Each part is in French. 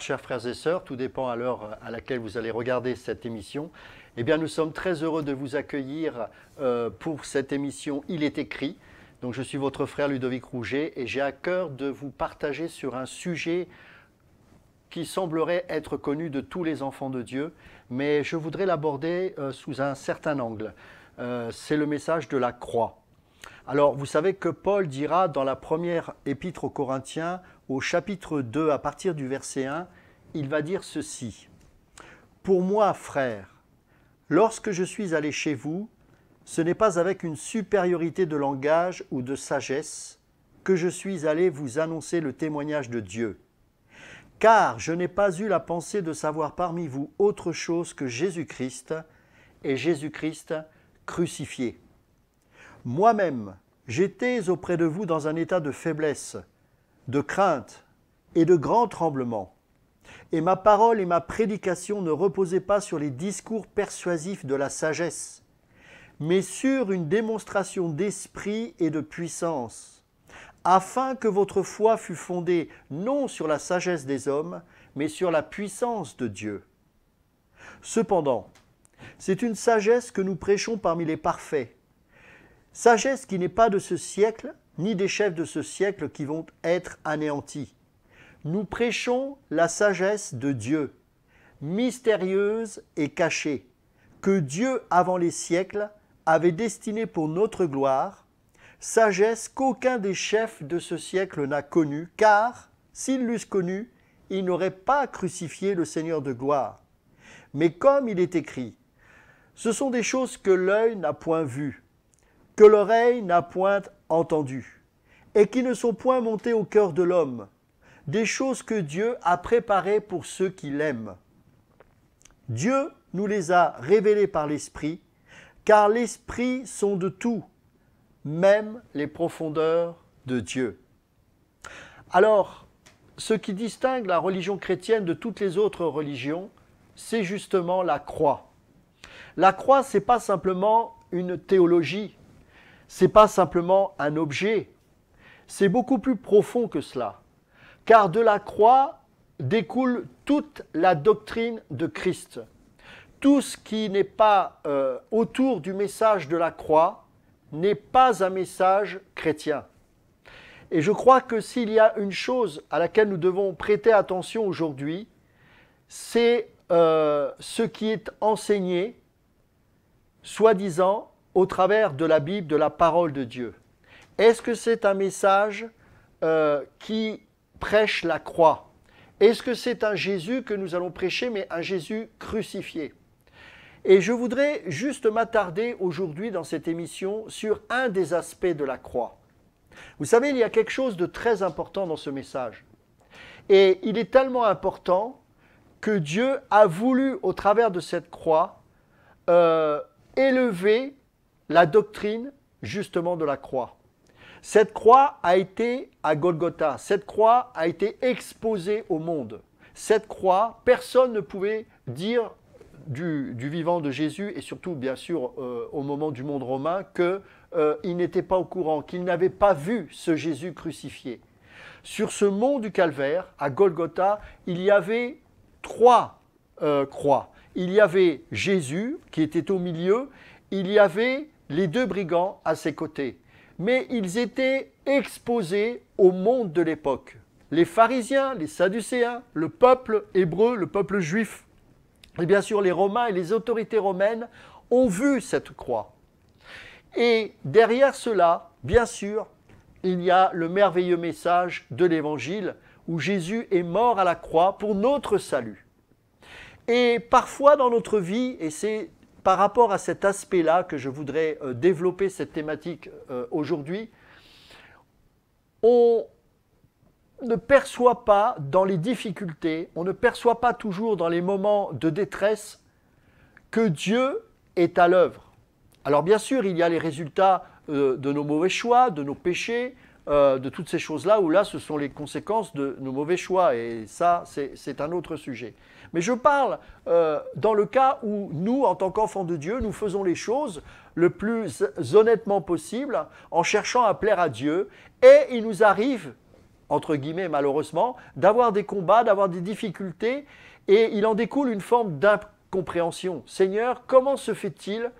chers frères et sœurs, tout dépend à l'heure à laquelle vous allez regarder cette émission. Eh bien, nous sommes très heureux de vous accueillir euh, pour cette émission Il est écrit. Donc, je suis votre frère Ludovic Rouget et j'ai à cœur de vous partager sur un sujet qui semblerait être connu de tous les enfants de Dieu, mais je voudrais l'aborder euh, sous un certain angle. Euh, c'est le message de la croix. Alors, vous savez que Paul dira dans la première épître aux Corinthiens au chapitre 2, à partir du verset 1, il va dire ceci. Pour moi, frères, lorsque je suis allé chez vous, ce n'est pas avec une supériorité de langage ou de sagesse que je suis allé vous annoncer le témoignage de Dieu. Car je n'ai pas eu la pensée de savoir parmi vous autre chose que Jésus-Christ et Jésus-Christ crucifié. Moi-même, j'étais auprès de vous dans un état de faiblesse, de crainte et de grands tremblements. Et ma parole et ma prédication ne reposaient pas sur les discours persuasifs de la sagesse, mais sur une démonstration d'esprit et de puissance, afin que votre foi fût fondée non sur la sagesse des hommes, mais sur la puissance de Dieu. Cependant, c'est une sagesse que nous prêchons parmi les parfaits, sagesse qui n'est pas de ce siècle, ni des chefs de ce siècle qui vont être anéantis. Nous prêchons la sagesse de Dieu, mystérieuse et cachée, que Dieu avant les siècles avait destinée pour notre gloire, sagesse qu'aucun des chefs de ce siècle n'a connue, car, s'ils l'eussent connue, ils n'auraient pas crucifié le Seigneur de gloire. Mais comme il est écrit, ce sont des choses que l'œil n'a point vues, que l'oreille n'a point entendus, et qui ne sont point montés au cœur de l'homme, des choses que Dieu a préparées pour ceux qui l'aiment. Dieu nous les a révélées par l'Esprit, car l'Esprit sont de tout, même les profondeurs de Dieu. Alors, ce qui distingue la religion chrétienne de toutes les autres religions, c'est justement la croix. La croix, c'est pas simplement une théologie, c'est pas simplement un objet. C'est beaucoup plus profond que cela. Car de la croix découle toute la doctrine de Christ. Tout ce qui n'est pas euh, autour du message de la croix n'est pas un message chrétien. Et je crois que s'il y a une chose à laquelle nous devons prêter attention aujourd'hui, c'est euh, ce qui est enseigné, soi-disant, au travers de la Bible, de la parole de Dieu. Est-ce que c'est un message euh, qui prêche la croix Est-ce que c'est un Jésus que nous allons prêcher, mais un Jésus crucifié Et je voudrais juste m'attarder aujourd'hui dans cette émission sur un des aspects de la croix. Vous savez, il y a quelque chose de très important dans ce message. Et il est tellement important que Dieu a voulu, au travers de cette croix, euh, élever la doctrine justement de la croix. Cette croix a été à Golgotha, cette croix a été exposée au monde. Cette croix, personne ne pouvait dire du, vivant de Jésus et surtout bien sûr euh, au moment du monde romain qu'il euh, il n'était pas au courant, qu'il n'avait pas vu ce Jésus crucifié. Sur ce mont du Calvaire, à Golgotha, il y avait trois euh, croix. Il y avait Jésus qui était au milieu, il y avait les deux brigands à ses côtés. Mais ils étaient exposés au monde de l'époque. Les pharisiens, les sadducéens, le peuple hébreu, le peuple juif, et bien sûr les Romains et les autorités romaines ont vu cette croix. Et derrière cela, bien sûr, il y a le merveilleux message de l'Évangile où Jésus est mort à la croix pour notre salut. Et parfois dans notre vie, et c'est par rapport à cet aspect-là que je voudrais euh, développer cette thématique euh, aujourd'hui, on ne perçoit pas dans les difficultés, on ne perçoit pas toujours dans les moments de détresse que Dieu est à l'œuvre. Alors bien sûr, il y a les résultats euh, de nos mauvais choix, de nos péchés, de toutes ces choses-là, où là, ce sont les conséquences de nos mauvais choix, et ça, c'est un autre sujet. Mais je parle euh, dans le cas où nous, en tant qu'enfants de Dieu, nous faisons les choses le plus honnêtement possible en cherchant à plaire à Dieu. Et il nous arrive, entre guillemets malheureusement, d'avoir des combats, d'avoir des difficultés. Et il en découle une forme d'incompréhension. Seigneur, comment se fait-il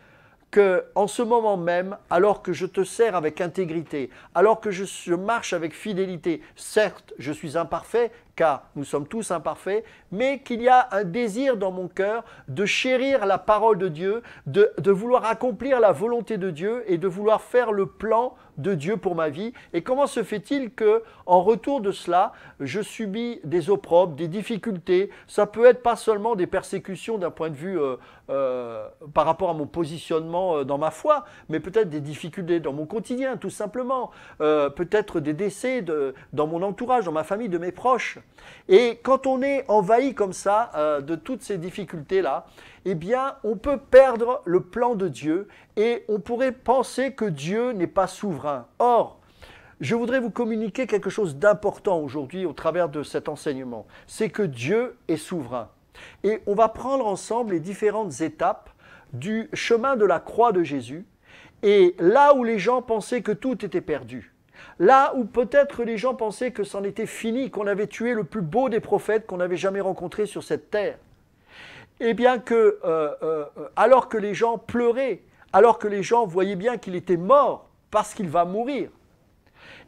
que en ce moment même, alors que je te sers avec intégrité, alors que je, marche avec fidélité, certes, je suis imparfait, car nous sommes tous imparfaits, mais qu'il y a un désir dans mon cœur de chérir la parole de Dieu, de, vouloir accomplir la volonté de Dieu et de vouloir faire le plan de Dieu pour ma vie. Et comment se fait-il que, en retour de cela, je subis des opprobes, des difficultés Ça peut être pas seulement des persécutions d'un point de vue euh, euh, par rapport à mon positionnement euh, dans ma foi, mais peut-être des difficultés dans mon quotidien, tout simplement, euh, peut-être des décès dans mon entourage, dans ma famille, de mes proches. Et quand on est envahi comme ça de toutes ces difficultés-là, eh bien, on peut perdre le plan de Dieu et on pourrait penser que Dieu n'est pas souverain. Or, je voudrais vous communiquer quelque chose d'important aujourd'hui au travers de cet enseignement, c'est que Dieu est souverain. Et on va prendre ensemble les différentes étapes du chemin de la croix de Jésus. Et là où les gens pensaient que tout était perdu, là où peut-être les gens pensaient que c'en était fini, qu'on avait tué le plus beau des prophètes qu'on avait jamais rencontré sur cette terre, et eh bien que, euh, euh, alors que les gens pleuraient, alors que les gens voyaient bien qu'il était mort parce qu'il va mourir,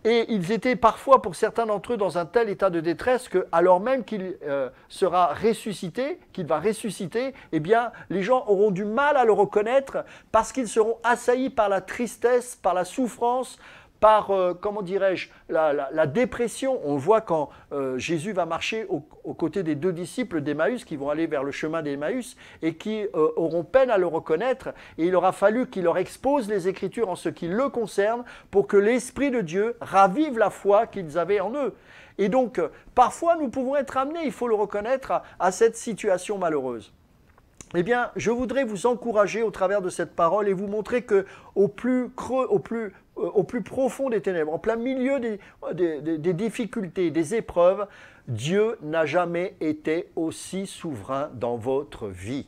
et ils étaient parfois, pour certains d'entre eux, dans un tel état de détresse que, alors même qu'il euh, sera ressuscité, qu'il va ressusciter, eh bien, les gens auront du mal à le reconnaître parce qu'ils seront assaillis par la tristesse, par la souffrance, par, euh, comment dirais-je, la, dépression. On voit quand euh, Jésus va marcher aux côtés des deux disciples d'Emmaüs qui vont aller vers le chemin d'Emmaüs et qui euh, auront peine à le reconnaître. Et il aura fallu qu'il leur expose les Écritures en ce qui le concerne pour que l'Esprit de Dieu ravive la foi qu'ils avaient en eux. Et donc, parfois, nous pouvons être amenés, il faut le reconnaître, à, à cette situation malheureuse. Eh bien, je voudrais vous encourager au travers de cette parole et vous montrer que au plus creux, au plus euh, au plus profond des ténèbres, en plein milieu des, difficultés, des épreuves, Dieu n'a jamais été aussi souverain dans votre vie.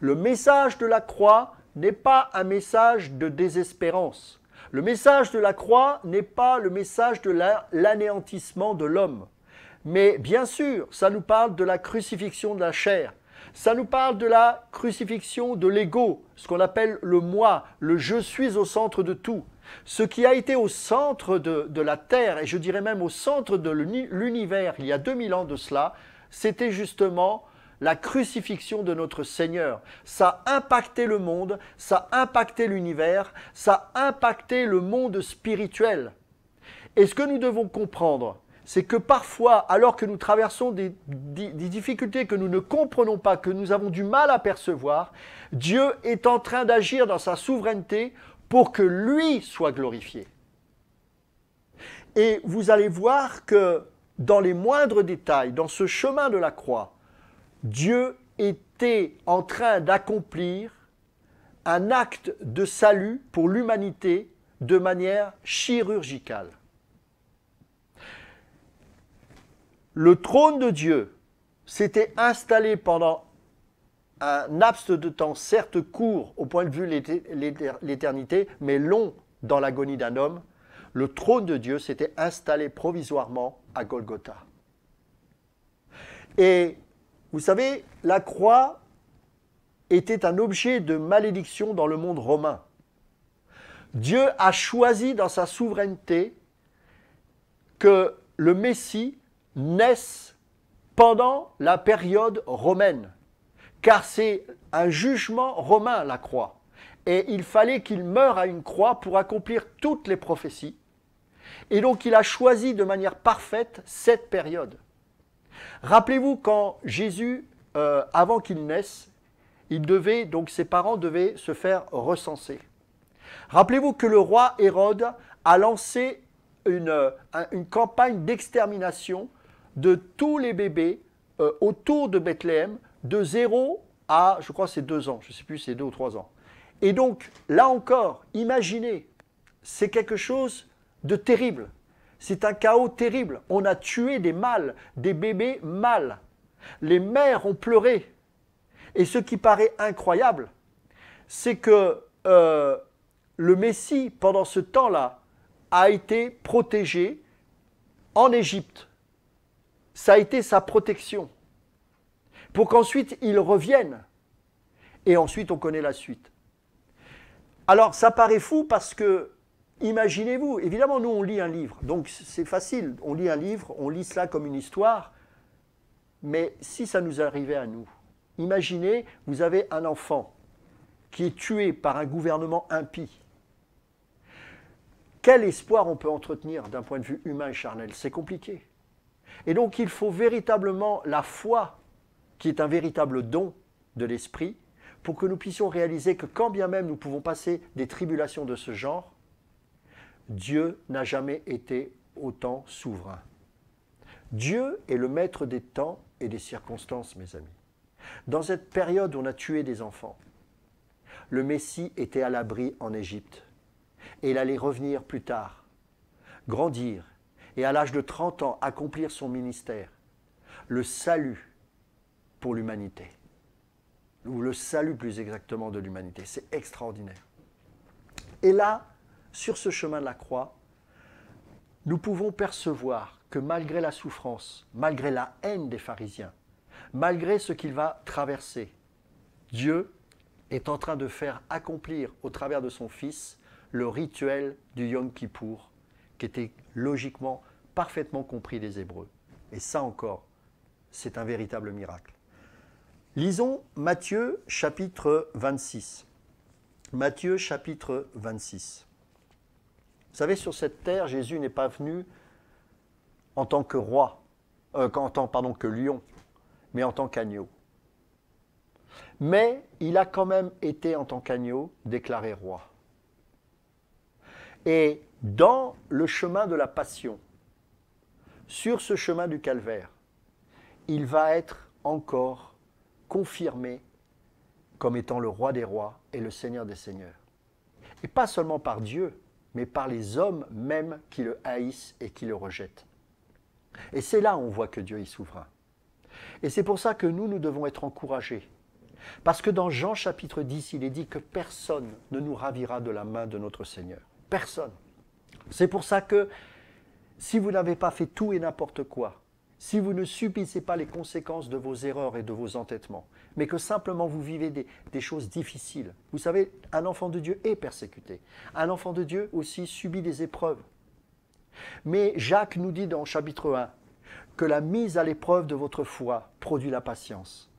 Le message de la croix n'est pas un message de désespérance. Le message de la croix n'est pas le message de l'anéantissement de l'homme. Mais bien sûr, ça nous parle de la crucifixion de la chair. Ça nous parle de la crucifixion de l'ego, ce qu'on appelle le moi, le je suis au centre de tout. Ce qui a été au centre de, la Terre, et je dirais même au centre de l'univers il y a 2000 ans de cela, c'était justement la crucifixion de notre Seigneur. Ça a impacté le monde, ça a impacté l'univers, ça a impacté le monde spirituel. Et ce que nous devons comprendre, c'est que parfois, alors que nous traversons des, difficultés que nous ne comprenons pas, que nous avons du mal à percevoir, Dieu est en train d'agir dans sa souveraineté pour que lui soit glorifié. Et vous allez voir que dans les moindres détails, dans ce chemin de la croix, Dieu était en train d'accomplir un acte de salut pour l'humanité de manière chirurgicale. le trône de Dieu s'était installé pendant un abst de temps certes court au point de vue de l'éternité, mais long dans l'agonie d'un homme, le trône de Dieu s'était installé provisoirement à Golgotha. Et vous savez, la croix était un objet de malédiction dans le monde romain. Dieu a choisi dans sa souveraineté que le Messie naissent pendant la période romaine, car c'est un jugement romain, la croix. Et il fallait qu'il meure à une croix pour accomplir toutes les prophéties. Et donc il a choisi de manière parfaite cette période. Rappelez-vous quand Jésus, euh, avant qu'il naisse, il devait, donc ses parents devaient se faire recenser. Rappelez-vous que le roi Hérode a lancé une euh, campagne d'extermination de tous les bébés euh, autour de Bethléem de 0 à, je crois, c'est 2 ans, je ne sais plus, c'est 2 ou 3 ans. Et donc, là encore, imaginez, c'est quelque chose de terrible. C'est un chaos terrible. On a tué des mâles, des bébés mâles. Les mères ont pleuré. Et ce qui paraît incroyable, c'est que euh, le Messie, pendant ce temps-là, a été protégé en Égypte ça a été sa protection. Pour qu'ensuite il revienne. Et ensuite on connaît la suite. Alors ça paraît fou parce que, imaginez-vous, évidemment nous on lit un livre, donc c'est facile, on lit un livre, on lit cela comme une histoire, mais si ça nous arrivait à nous, imaginez, vous avez un enfant qui est tué par un gouvernement impie, quel espoir on peut entretenir d'un point de vue humain et charnel C'est compliqué. Et donc il faut véritablement la foi, qui est un véritable don de l'esprit, pour que nous puissions réaliser que quand bien même nous pouvons passer des tribulations de ce genre, Dieu n'a jamais été autant souverain. Dieu est le maître des temps et des circonstances, mes amis. Dans cette période où on a tué des enfants, le Messie était à l'abri en Égypte. Et il allait revenir plus tard, grandir et à l'âge de 30 ans accomplir son ministère, le salut pour l'humanité, ou le salut plus exactement de l'humanité. C'est extraordinaire. Et là, sur ce chemin de la croix, nous pouvons percevoir que malgré la souffrance, malgré la haine des pharisiens, malgré ce qu'il va traverser, Dieu est en train de faire accomplir au travers de son Fils le rituel du Yom Kippour, qui était logiquement, parfaitement compris les Hébreux. Et ça encore, c'est un véritable miracle. Lisons Matthieu chapitre 26. Matthieu chapitre 26. Vous savez, sur cette terre, Jésus n'est pas venu en tant que roi, euh, tant pardon, que lion, mais en tant qu'agneau. Mais il a quand même été en tant qu'agneau déclaré roi. Et dans le chemin de la passion, sur ce chemin du calvaire, il va être encore confirmé comme étant le roi des rois et le seigneur des seigneurs. Et pas seulement par Dieu, mais par les hommes même qui le haïssent et qui le rejettent. Et c'est là on voit que Dieu est souverain. Et c'est pour ça que nous, nous devons être encouragés. Parce que dans Jean chapitre 10, il est dit que personne ne nous ravira de la main de notre Seigneur. Personne. C'est pour ça que si vous n'avez pas fait tout et n'importe quoi, si vous ne subissez pas les conséquences de vos erreurs et de vos entêtements, mais que simplement vous vivez des, choses difficiles. Vous savez, un enfant de Dieu est persécuté. Un enfant de Dieu aussi subit des épreuves. Mais Jacques nous dit dans chapitre 1 que la mise à l'épreuve de votre foi produit la patience.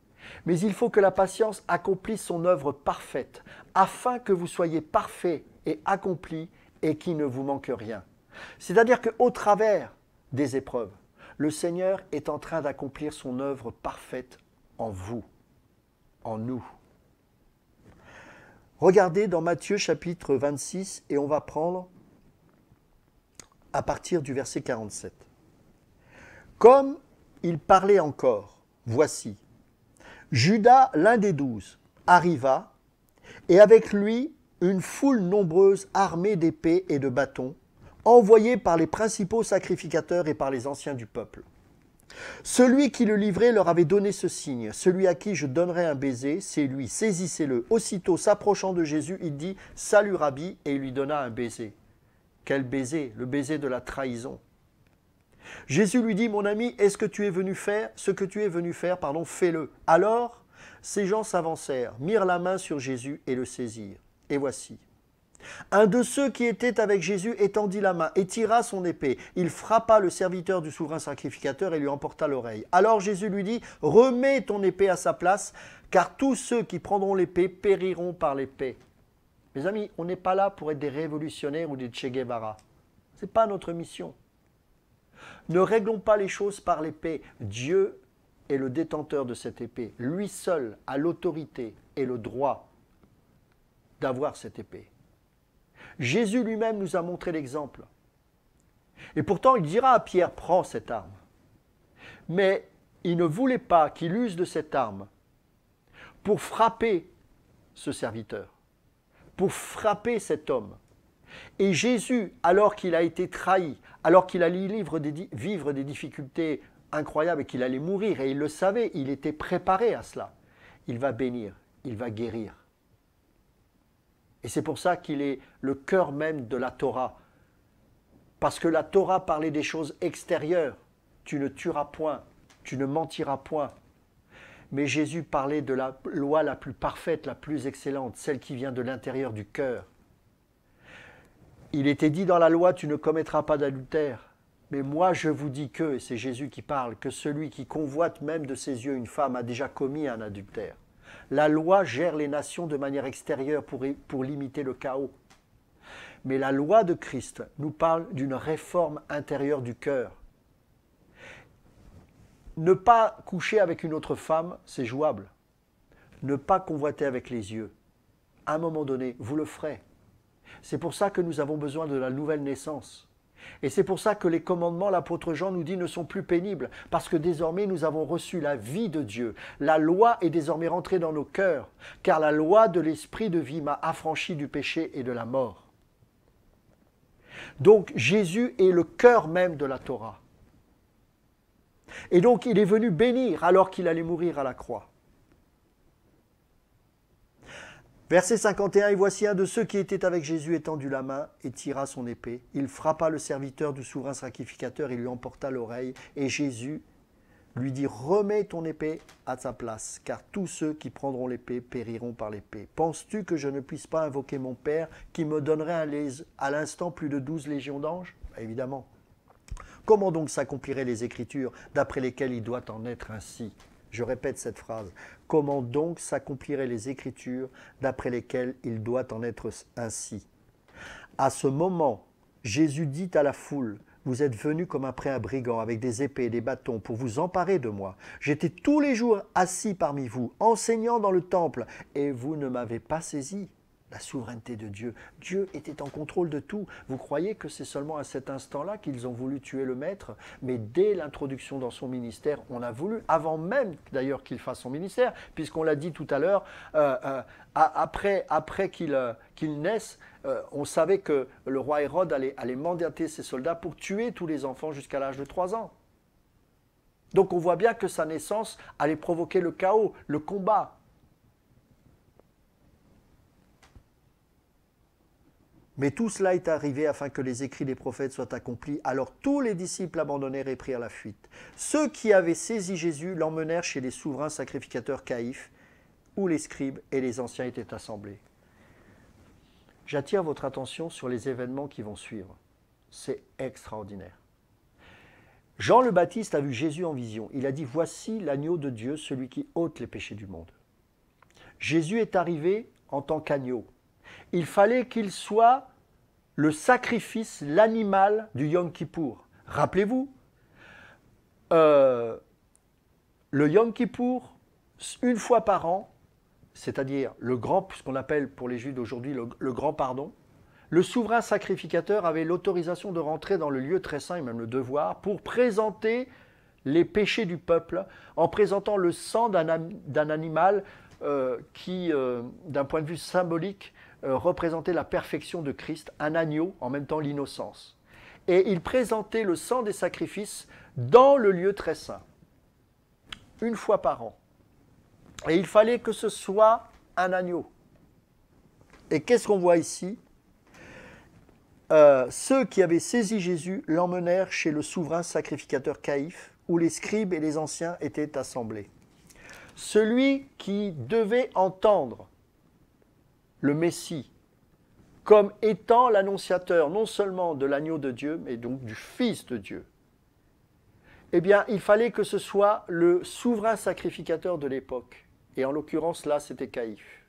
Mais il faut que la patience accomplisse son œuvre parfaite, afin que vous soyez parfaits et accomplis et qui ne vous manque rien. C'est-à-dire qu'au travers des épreuves, le Seigneur est en train d'accomplir son œuvre parfaite en vous, en nous. Regardez dans Matthieu chapitre 26 et on va prendre à partir du verset 47. Comme il parlait encore, voici, Judas, l'un des douze, arriva, et avec lui une foule nombreuse armée d'épées et de bâtons, envoyée par les principaux sacrificateurs et par les anciens du peuple. Celui qui le livrait leur avait donné ce signe. Celui à qui je donnerai un baiser, c'est lui. Saisissez-le. Aussitôt, s'approchant de Jésus, il dit Salut Rabbi, et il lui donna un baiser. Quel baiser Le baiser de la trahison. Jésus lui dit Mon ami, est-ce que tu es venu faire ce que tu es venu faire Pardon, fais-le. Alors, ces gens s'avancèrent, mirent la main sur Jésus et le saisirent. Et voici. Un de ceux qui étaient avec Jésus étendit la main et tira son épée. Il frappa le serviteur du souverain sacrificateur et lui emporta l'oreille. Alors Jésus lui dit, Remets ton épée à sa place, car tous ceux qui prendront l'épée périront par l'épée. Mes amis, on n'est pas là pour être des révolutionnaires ou des Che Guevara. Ce n'est pas notre mission. Ne réglons pas les choses par l'épée. Dieu est le détenteur de cette épée. Lui seul a l'autorité et le droit d'avoir cette épée. Jésus lui-même nous a montré l'exemple. Et pourtant, il dira à Pierre, prends cette arme. Mais il ne voulait pas qu'il use de cette arme pour frapper ce serviteur, pour frapper cet homme. Et Jésus, alors qu'il a été trahi, alors qu'il allait vivre des difficultés incroyables et qu'il allait mourir, et il le savait, il était préparé à cela, il va bénir, il va guérir. Et c'est pour ça qu'il est le cœur même de la Torah. Parce que la Torah parlait des choses extérieures. Tu ne tueras point, tu ne mentiras point. Mais Jésus parlait de la loi la plus parfaite, la plus excellente, celle qui vient de l'intérieur du cœur. Il était dit dans la loi, tu ne commettras pas d'adultère. Mais moi je vous dis que, et c'est Jésus qui parle, que celui qui convoite même de ses yeux une femme a déjà commis un adultère. La loi gère les nations de manière extérieure pour, limiter le chaos. Mais la loi de Christ nous parle d'une réforme intérieure du cœur. Ne pas coucher avec une autre femme, c'est jouable. Ne pas convoiter avec les yeux. À un moment donné, vous le ferez. C'est pour ça que nous avons besoin de la nouvelle naissance. Et c'est pour ça que les commandements, l'apôtre Jean nous dit, ne sont plus pénibles, parce que désormais nous avons reçu la vie de Dieu. La loi est désormais rentrée dans nos cœurs, car la loi de l'esprit de vie m'a affranchi du péché et de la mort. Donc Jésus est le cœur même de la Torah. Et donc il est venu bénir alors qu'il allait mourir à la croix. Verset 51, et voici un de ceux qui étaient avec Jésus étendu la main et tira son épée. Il frappa le serviteur du souverain sacrificateur et lui emporta l'oreille. Et Jésus lui dit, remets ton épée à sa place, car tous ceux qui prendront l'épée périront par l'épée. Penses-tu que je ne puisse pas invoquer mon Père qui me donnerait à l'instant plus de douze légions d'anges bah, Évidemment. Comment donc s'accompliraient les Écritures d'après lesquelles il doit en être ainsi je répète cette phrase. Comment donc s'accompliraient les Écritures d'après lesquelles il doit en être ainsi À ce moment, Jésus dit à la foule, vous êtes venus comme après un brigand avec des épées et des bâtons pour vous emparer de moi. J'étais tous les jours assis parmi vous, enseignant dans le temple, et vous ne m'avez pas saisi la souveraineté de Dieu. Dieu était en contrôle de tout. Vous croyez que c'est seulement à cet instant-là qu'ils ont voulu tuer le maître, mais dès l'introduction dans son ministère, on a voulu, avant même d'ailleurs qu'il fasse son ministère, puisqu'on l'a dit tout à l'heure, euh, euh, après, après qu'il euh, naisse, on savait que le roi Hérode allait, allait mandater ses soldats pour tuer tous les enfants jusqu'à l'âge de 3 ans. Donc on voit bien que sa naissance allait provoquer le chaos, le combat, Mais tout cela est arrivé afin que les écrits des prophètes soient accomplis. Alors tous les disciples abandonnèrent et prirent la fuite. Ceux qui avaient saisi Jésus l'emmenèrent chez les souverains sacrificateurs Caïphe, où les scribes et les anciens étaient assemblés. J'attire votre attention sur les événements qui vont suivre. C'est extraordinaire. Jean le Baptiste a vu Jésus en vision. Il a dit, Voici l'agneau de Dieu, celui qui ôte les péchés du monde. Jésus est arrivé en tant qu'agneau, il fallait qu'il soit le sacrifice, l'animal du Yom Kippour. Rappelez-vous, euh, le Yom Kippour, une fois par an, c'est-à-dire le grand, ce qu'on appelle pour les Juifs aujourd'hui le, grand pardon, le souverain sacrificateur avait l'autorisation de rentrer dans le lieu très saint, et même le devoir, pour présenter les péchés du peuple en présentant le sang d'un animal euh, qui, euh, d'un point de vue symbolique, euh, représentait la perfection de Christ, un agneau, en même temps l'innocence. Et il présentait le sang des sacrifices dans le lieu très saint, une fois par an. Et il fallait que ce soit un agneau. Et qu'est-ce qu'on voit ici euh, Ceux qui avaient saisi Jésus l'emmenèrent chez le souverain sacrificateur Caïphe, où les scribes et les anciens étaient assemblés. Celui qui devait entendre le Messie comme étant l'annonciateur non seulement de l'agneau de Dieu, mais donc du Fils de Dieu, eh bien, il fallait que ce soit le souverain sacrificateur de l'époque. Et en l'occurrence, là, c'était Caïphe.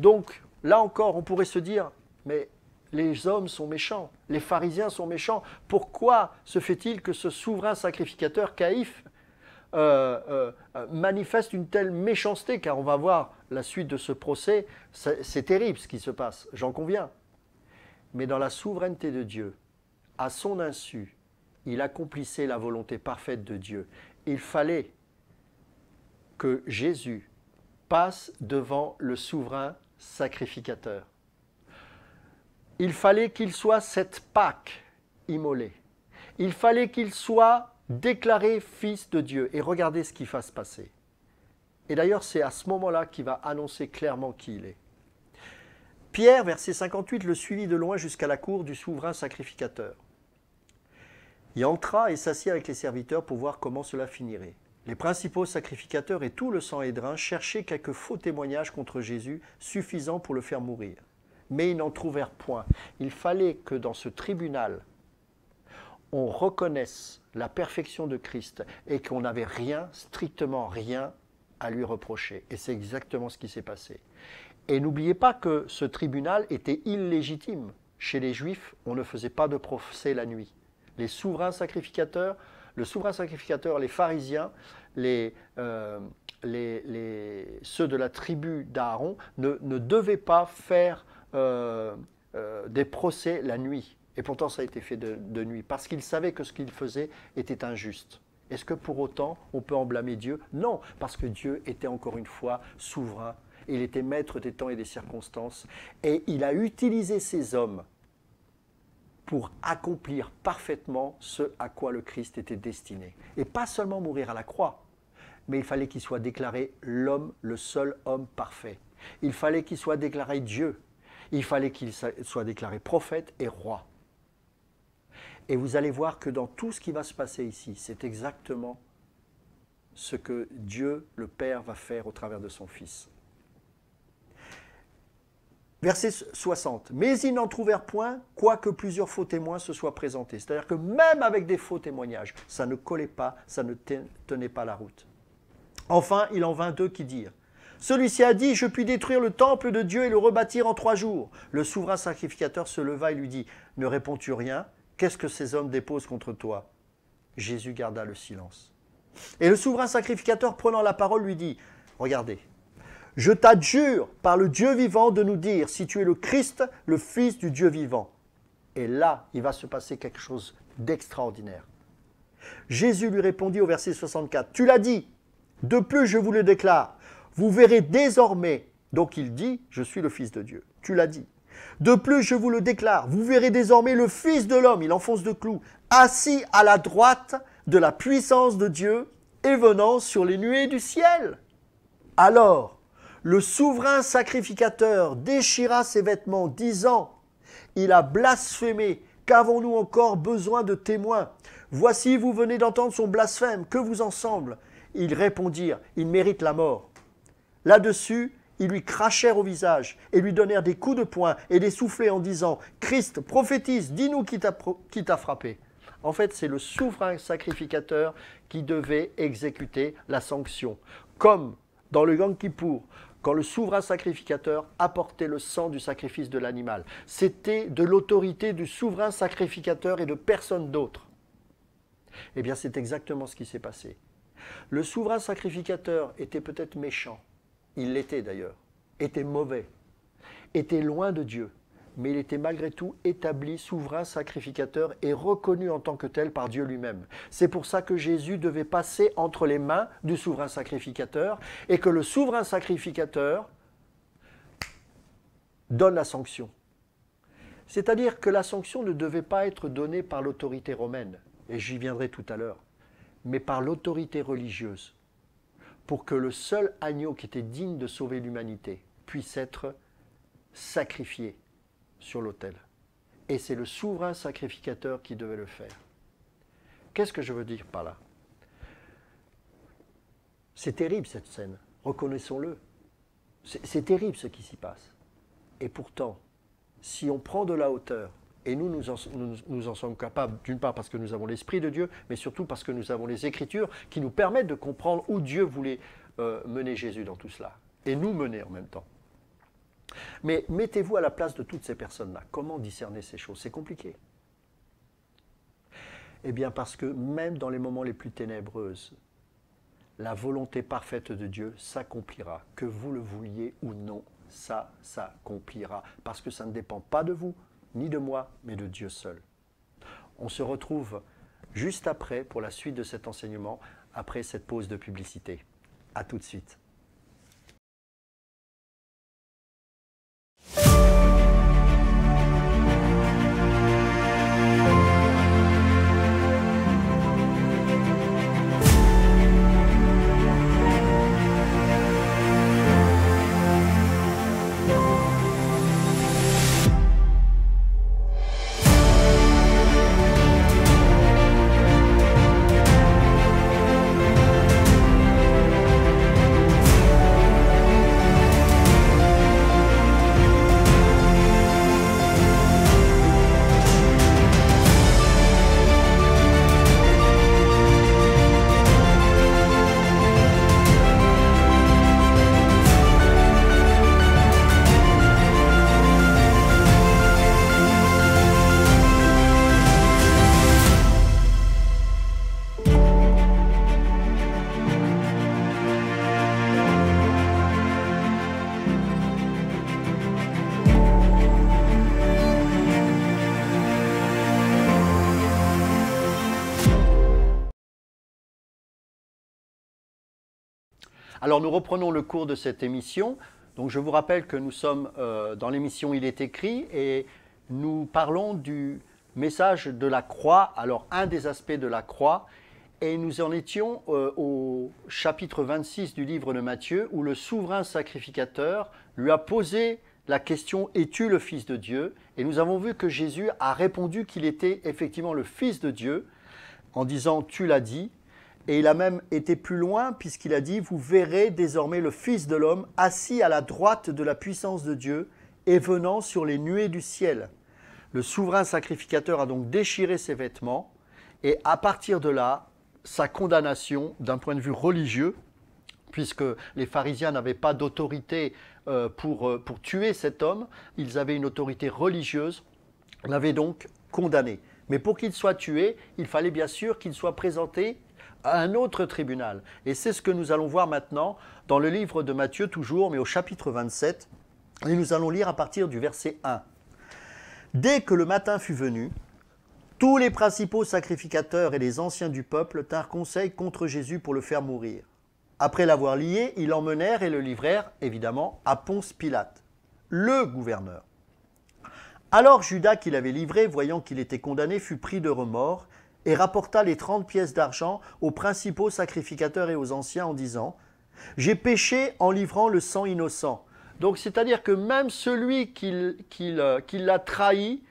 Donc, là encore, on pourrait se dire, mais les hommes sont méchants, les pharisiens sont méchants, pourquoi se fait-il que ce souverain sacrificateur, Caïphe, euh, euh, euh, manifeste une telle méchanceté Car on va voir la suite de ce procès, c'est terrible ce qui se passe, j'en conviens. Mais dans la souveraineté de Dieu, à son insu, il accomplissait la volonté parfaite de Dieu. Il fallait que Jésus passe devant le souverain sacrificateur. Il fallait qu'il soit cette Pâque immolée. Il fallait qu'il soit déclaré fils de Dieu. Et regardez ce qui fasse passer. Et d'ailleurs, c'est à ce moment-là qu'il va annoncer clairement qui il est. Pierre, verset 58, le suivit de loin jusqu'à la cour du souverain sacrificateur. Il entra et s'assit avec les serviteurs pour voir comment cela finirait. Les principaux sacrificateurs et tout le sang-hédrin cherchaient quelques faux témoignages contre Jésus suffisants pour le faire mourir. Mais ils n'en trouvèrent point. Il fallait que dans ce tribunal, on reconnaisse la perfection de Christ et qu'on n'avait rien, strictement rien, à lui reprocher. Et c'est exactement ce qui s'est passé. Et n'oubliez pas que ce tribunal était illégitime. Chez les Juifs, on ne faisait pas de procès la nuit. Les souverains sacrificateurs, le souverain sacrificateur, les pharisiens, les, euh, les, ceux de la tribu d'Aaron ne, ne, devaient pas faire euh, euh, des procès la nuit. Et pourtant, ça a été fait de nuit, parce qu'ils savaient que ce qu'ils faisaient était injuste. Est-ce que pour autant on peut en blâmer Dieu Non, parce que Dieu était encore une fois souverain. Il était maître des temps et des circonstances. Et il a utilisé ces hommes pour accomplir parfaitement ce à quoi le Christ était destiné. Et pas seulement mourir à la croix, mais il fallait qu'il soit déclaré l'homme, le seul homme parfait. Il fallait qu'il soit déclaré Dieu. Il fallait qu'il soit déclaré prophète et roi. Et vous allez voir que dans tout ce qui va se passer ici, c'est exactement ce que Dieu le Père va faire au travers de son Fils. Verset 60. Mais ils n'en trouvèrent point, quoique plusieurs faux témoins se soient présentés. C'est-à-dire que même avec des faux témoignages, ça ne collait pas, ça ne tenait pas la route. Enfin, il en vint deux qui dirent. Celui-ci a dit, je puis détruire le temple de Dieu et le rebâtir en trois jours. Le souverain sacrificateur se leva et lui dit, ne réponds-tu rien Qu'est-ce que ces hommes déposent contre toi Jésus garda le silence. Et le souverain sacrificateur, prenant la parole, lui dit, Regardez, je t'adjure par le Dieu vivant de nous dire si tu es le Christ, le Fils du Dieu vivant. Et là, il va se passer quelque chose d'extraordinaire. Jésus lui répondit au verset 64, Tu l'as dit, de plus je vous le déclare, vous verrez désormais. Donc il dit, Je suis le Fils de Dieu. Tu l'as dit. De plus, je vous le déclare, vous verrez désormais le Fils de l'homme, il enfonce de clous, assis à la droite de la puissance de Dieu et venant sur les nuées du ciel. Alors, le souverain sacrificateur déchira ses vêtements, disant, Il a blasphémé, qu'avons-nous encore besoin de témoins Voici, vous venez d'entendre son blasphème, que vous ensemble? semble Ils répondirent, Il mérite la mort. Là-dessus, ils lui crachèrent au visage et lui donnèrent des coups de poing et des soufflets en disant Christ, prophétise, dis-nous qui t'a frappé. En fait, c'est le souverain sacrificateur qui devait exécuter la sanction. Comme dans le qui pour, quand le souverain sacrificateur apportait le sang du sacrifice de l'animal. C'était de l'autorité du souverain sacrificateur et de personne d'autre. Eh bien, c'est exactement ce qui s'est passé. Le souverain sacrificateur était peut-être méchant, il l'était d'ailleurs, était mauvais, était loin de Dieu, mais il était malgré tout établi souverain sacrificateur et reconnu en tant que tel par Dieu lui-même. C'est pour ça que Jésus devait passer entre les mains du souverain sacrificateur et que le souverain sacrificateur donne la sanction. C'est-à-dire que la sanction ne devait pas être donnée par l'autorité romaine, et j'y viendrai tout à l'heure, mais par l'autorité religieuse pour que le seul agneau qui était digne de sauver l'humanité puisse être sacrifié sur l'autel. Et c'est le souverain sacrificateur qui devait le faire. Qu'est-ce que je veux dire par là C'est terrible cette scène, reconnaissons-le. C'est terrible ce qui s'y passe. Et pourtant, si on prend de la hauteur, et nous, nous en, sommes capables, d'une part parce que nous avons l'Esprit de Dieu, mais surtout parce que nous avons les Écritures qui nous permettent de comprendre où Dieu voulait euh, mener Jésus dans tout cela, et nous mener en même temps. Mais mettez-vous à la place de toutes ces personnes-là. Comment discerner ces choses C'est compliqué. Eh bien parce que même dans les moments les plus ténébreuses, la volonté parfaite de Dieu s'accomplira. Que vous le vouliez ou non, ça s'accomplira. Parce que ça ne dépend pas de vous, ni de moi, mais de Dieu seul. On se retrouve juste après pour la suite de cet enseignement, après cette pause de publicité. À tout de suite. Alors nous reprenons le cours de cette émission. Donc je vous rappelle que nous sommes euh, dans l'émission Il est écrit et nous parlons du message de la croix, alors un des aspects de la croix, et nous en étions euh, au chapitre 26 du livre de Matthieu où le souverain sacrificateur lui a posé la question Es-tu le Fils de Dieu Et nous avons vu que Jésus a répondu qu'il était effectivement le Fils de Dieu en disant Tu l'as dit, et il a même été plus loin puisqu'il a dit, vous verrez désormais le Fils de l'homme assis à la droite de la puissance de Dieu et venant sur les nuées du ciel. Le souverain sacrificateur a donc déchiré ses vêtements et à partir de là, sa condamnation d'un point de vue religieux, puisque les pharisiens n'avaient pas d'autorité euh, euh, pour, tuer cet homme, ils avaient une autorité religieuse, l'avaient donc condamné. Mais pour qu'il soit tué, il fallait bien sûr qu'il soit présenté un autre tribunal. Et c'est ce que nous allons voir maintenant dans le livre de Matthieu toujours, mais au chapitre 27, et nous allons lire à partir du verset 1. Dès que le matin fut venu, tous les principaux sacrificateurs et les anciens du peuple tinrent conseil contre Jésus pour le faire mourir. Après l'avoir lié, ils l'emmenèrent et le livrèrent, évidemment, à Ponce Pilate, le gouverneur. Alors Judas qui l'avait livré, voyant qu'il était condamné, fut pris de remords, et rapporta les trente pièces d'argent aux principaux sacrificateurs et aux anciens en disant J'ai péché en livrant le sang innocent. Donc c'est-à-dire que même celui qui, qui euh, l'a trahi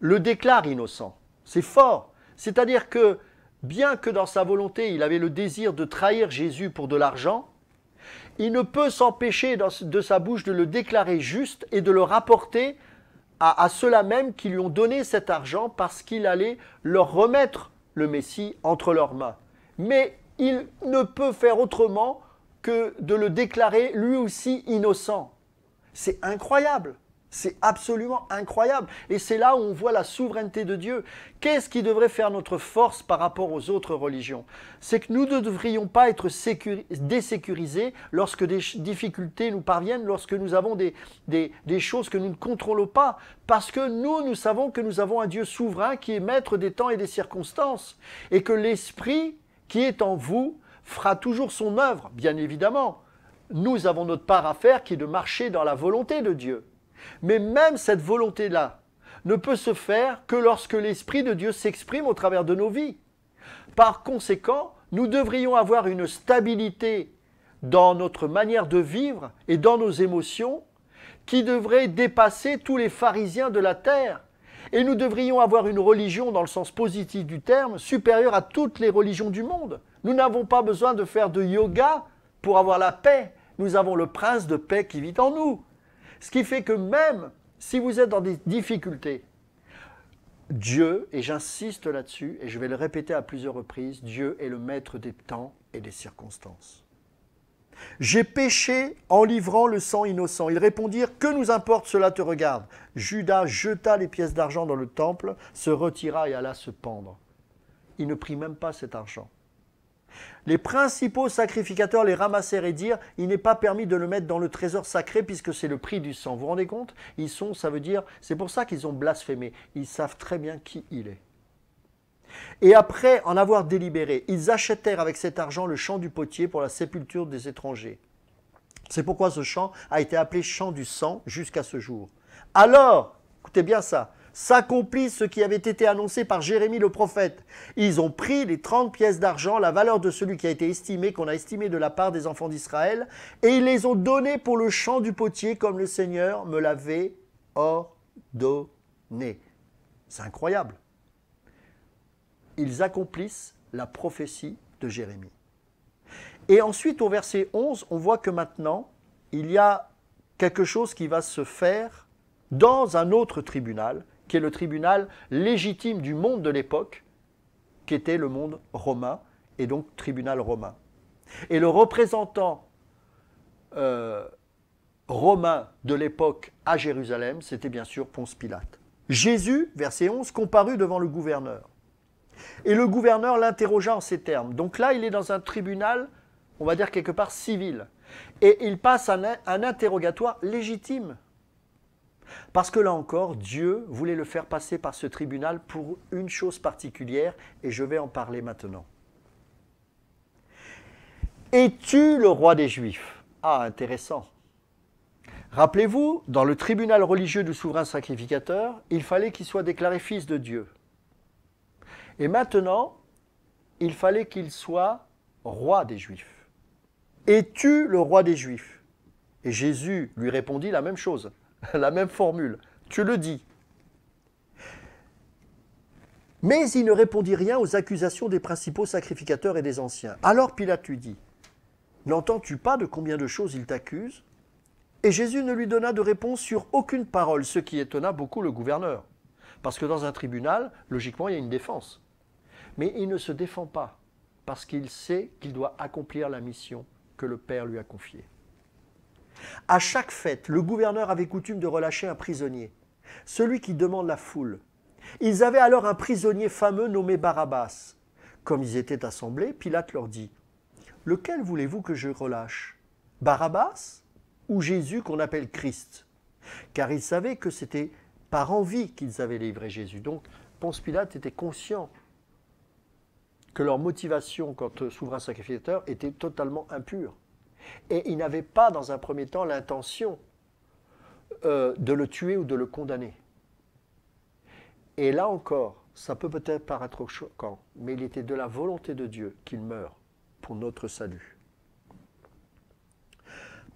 le déclare innocent. C'est fort. C'est-à-dire que bien que dans sa volonté il avait le désir de trahir Jésus pour de l'argent, il ne peut s'empêcher de sa bouche de le déclarer juste et de le rapporter à, ceux-là même qui lui ont donné cet argent parce qu'il allait leur remettre le Messie entre leurs mains. Mais il ne peut faire autrement que de le déclarer lui aussi innocent. C'est incroyable. C'est absolument incroyable. Et c'est là où on voit la souveraineté de Dieu. Qu'est-ce qui devrait faire notre force par rapport aux autres religions C'est que nous ne devrions pas être désécurisés lorsque des difficultés nous parviennent, lorsque nous avons des, choses que nous ne contrôlons pas. Parce que nous, nous savons que nous avons un Dieu souverain qui est maître des temps et des circonstances. Et que l'Esprit qui est en vous fera toujours son œuvre, bien évidemment. Nous avons notre part à faire qui est de marcher dans la volonté de Dieu. Mais même cette volonté-là ne peut se faire que lorsque l'Esprit de Dieu s'exprime au travers de nos vies. Par conséquent, nous devrions avoir une stabilité dans notre manière de vivre et dans nos émotions qui devrait dépasser tous les pharisiens de la terre. Et nous devrions avoir une religion, dans le sens positif du terme, supérieure à toutes les religions du monde. Nous n'avons pas besoin de faire de yoga pour avoir la paix. Nous avons le prince de paix qui vit en nous. Ce qui fait que même si vous êtes dans des difficultés, Dieu, et j'insiste là-dessus, et je vais le répéter à plusieurs reprises, Dieu est le maître des temps et des circonstances. J'ai péché en livrant le sang innocent. Ils répondirent, Que nous importe, cela te regarde. Judas jeta les pièces d'argent dans le temple, se retira et alla se pendre. Il ne prit même pas cet argent. Les principaux sacrificateurs les ramassèrent et dirent Il n'est pas permis de le mettre dans le trésor sacré puisque c'est le prix du sang. Vous vous rendez compte Ils sont, ça veut dire, c'est pour ça qu'ils ont blasphémé. Ils savent très bien qui il est. Et après en avoir délibéré, ils achetèrent avec cet argent le champ du potier pour la sépulture des étrangers. C'est pourquoi ce champ a été appelé champ du sang jusqu'à ce jour. Alors, écoutez bien ça, s'accomplissent ce qui avait été annoncé par Jérémie le prophète. Ils ont pris les 30 pièces d'argent, la valeur de celui qui a été estimé, qu'on a estimé de la part des enfants d'Israël, et ils les ont donnés pour le champ du potier comme le Seigneur me l'avait ordonné. C'est incroyable. Ils accomplissent la prophétie de Jérémie. Et ensuite, au verset 11, on voit que maintenant, il y a quelque chose qui va se faire dans un autre tribunal, qui est le tribunal légitime du monde de l'époque, qui était le monde romain, et donc tribunal romain. Et le représentant euh, romain de l'époque à Jérusalem, c'était bien sûr Ponce Pilate. Jésus, verset 11, comparut devant le gouverneur. Et le gouverneur l'interrogea en ces termes. Donc là, il est dans un tribunal, on va dire quelque part civil. Et il passe un interrogatoire légitime parce que là encore, Dieu voulait le faire passer par ce tribunal pour une chose particulière, et je vais en parler maintenant. Es-tu le roi des Juifs Ah, intéressant. Rappelez-vous, dans le tribunal religieux du souverain sacrificateur, il fallait qu'il soit déclaré fils de Dieu. Et maintenant, il fallait qu'il soit roi des Juifs. Es-tu le roi des Juifs Et Jésus lui répondit la même chose. la même formule. Tu le dis. Mais il ne répondit rien aux accusations des principaux sacrificateurs et des anciens. Alors Pilate lui dit, N'entends-tu pas de combien de choses il t'accuse Et Jésus ne lui donna de réponse sur aucune parole, ce qui étonna beaucoup le gouverneur. Parce que dans un tribunal, logiquement, il y a une défense. Mais il ne se défend pas, parce qu'il sait qu'il doit accomplir la mission que le Père lui a confiée. À chaque fête, le gouverneur avait coutume de relâcher un prisonnier, celui qui demande la foule. Ils avaient alors un prisonnier fameux nommé Barabbas. Comme ils étaient assemblés, Pilate leur dit Lequel voulez-vous que je relâche Barabbas ou Jésus qu'on appelle Christ Car ils savaient que c'était par envie qu'ils avaient livré Jésus. Donc Ponce Pilate était conscient que leur motivation quant au souverain sacrificateur était totalement impure. Et il n'avait pas, dans un premier temps, l'intention euh, de le tuer ou de le condamner. Et là encore, ça peut peut-être paraître choquant, mais il était de la volonté de Dieu qu'il meure pour notre salut.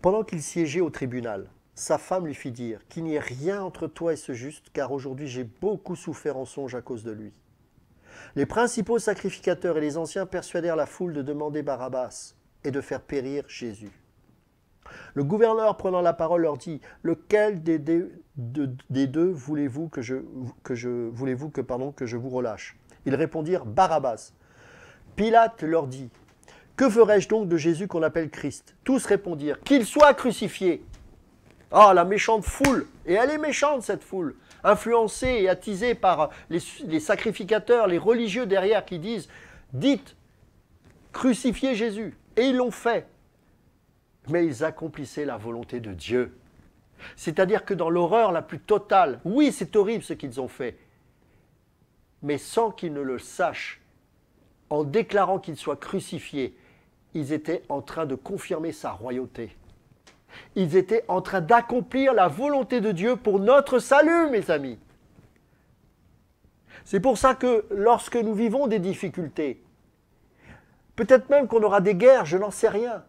Pendant qu'il siégeait au tribunal, sa femme lui fit dire Qu'il n'y ait rien entre toi et ce juste, car aujourd'hui j'ai beaucoup souffert en songe à cause de lui. Les principaux sacrificateurs et les anciens persuadèrent la foule de demander Barabbas, et de faire périr Jésus. Le gouverneur prenant la parole leur dit, lequel des, deux voulez-vous que je, que je, vous que, que je vous relâche Ils répondirent, Barabbas. Pilate leur dit, que ferai je donc de Jésus qu'on appelle Christ Tous répondirent, qu'il soit crucifié. Ah, la méchante foule Et elle est méchante, cette foule Influencée et attisée par les, les sacrificateurs, les religieux derrière qui disent, dites, crucifiez Jésus et ils l'ont fait. Mais ils accomplissaient la volonté de Dieu. C'est-à-dire que dans l'horreur la plus totale, oui, c'est horrible ce qu'ils ont fait, mais sans qu'ils ne le sachent, en déclarant qu'ils soient crucifiés, ils étaient en train de confirmer sa royauté. Ils étaient en train d'accomplir la volonté de Dieu pour notre salut, mes amis. C'est pour ça que lorsque nous vivons des difficultés, Peut-être même qu'on aura des guerres, je n'en sais rien.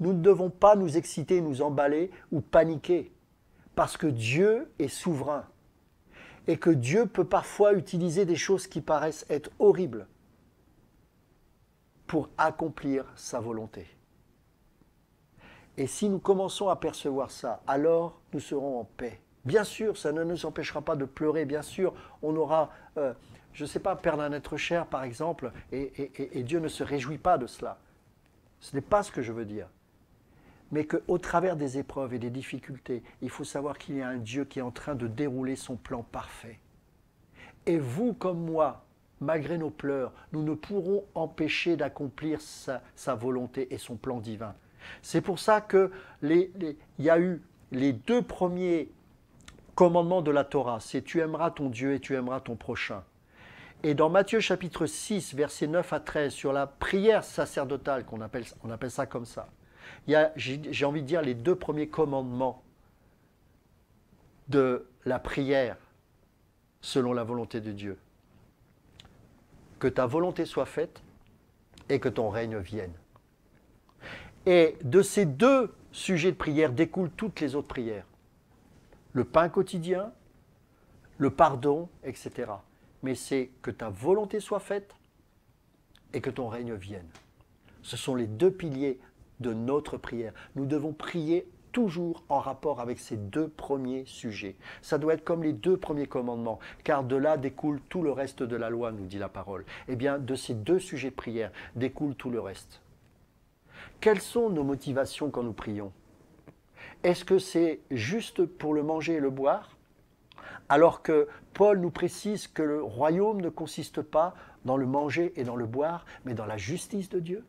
Nous ne devons pas nous exciter, nous emballer ou paniquer, parce que Dieu est souverain et que Dieu peut parfois utiliser des choses qui paraissent être horribles pour accomplir sa volonté. Et si nous commençons à percevoir ça, alors nous serons en paix. Bien sûr, ça ne nous empêchera pas de pleurer, bien sûr, on aura euh, je ne sais pas, perdre un être cher, par exemple, et, Dieu ne se réjouit pas de cela. Ce n'est pas ce que je veux dire. Mais qu'au travers des épreuves et des difficultés, il faut savoir qu'il y a un Dieu qui est en train de dérouler son plan parfait. Et vous, comme moi, malgré nos pleurs, nous ne pourrons empêcher d'accomplir sa, volonté et son plan divin. C'est pour ça que les, y a eu les deux premiers commandements de la Torah, c'est tu aimeras ton Dieu et tu aimeras ton prochain. Et dans Matthieu chapitre 6, versets 9 à 13, sur la prière sacerdotale, qu'on appelle, on appelle ça comme ça, il y j'ai envie de dire, les deux premiers commandements de la prière selon la volonté de Dieu. Que ta volonté soit faite et que ton règne vienne. Et de ces deux sujets de prière découlent toutes les autres prières. Le pain quotidien, le pardon, etc mais c'est que ta volonté soit faite et que ton règne vienne. Ce sont les deux piliers de notre prière. Nous devons prier toujours en rapport avec ces deux premiers sujets. Ça doit être comme les deux premiers commandements, car de là découle tout le reste de la loi, nous dit la parole. Eh bien, de ces deux sujets de prière découle tout le reste. Quelles sont nos motivations quand nous prions Est-ce que c'est juste pour le manger et le boire alors que Paul nous précise que le royaume ne consiste pas dans le manger et dans le boire, mais dans la justice de Dieu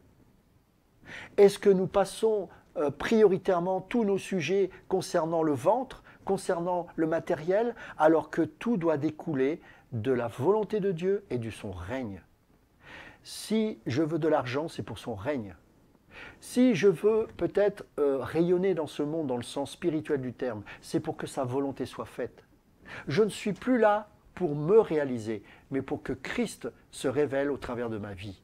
Est-ce que nous passons euh, prioritairement tous nos sujets concernant le ventre, concernant le matériel, alors que tout doit découler de la volonté de Dieu et de son règne Si je veux de l'argent, c'est pour son règne. Si je veux peut-être euh, rayonner dans ce monde dans le sens spirituel du terme, c'est pour que sa volonté soit faite. Je ne suis plus là pour me réaliser, mais pour que Christ se révèle au travers de ma vie.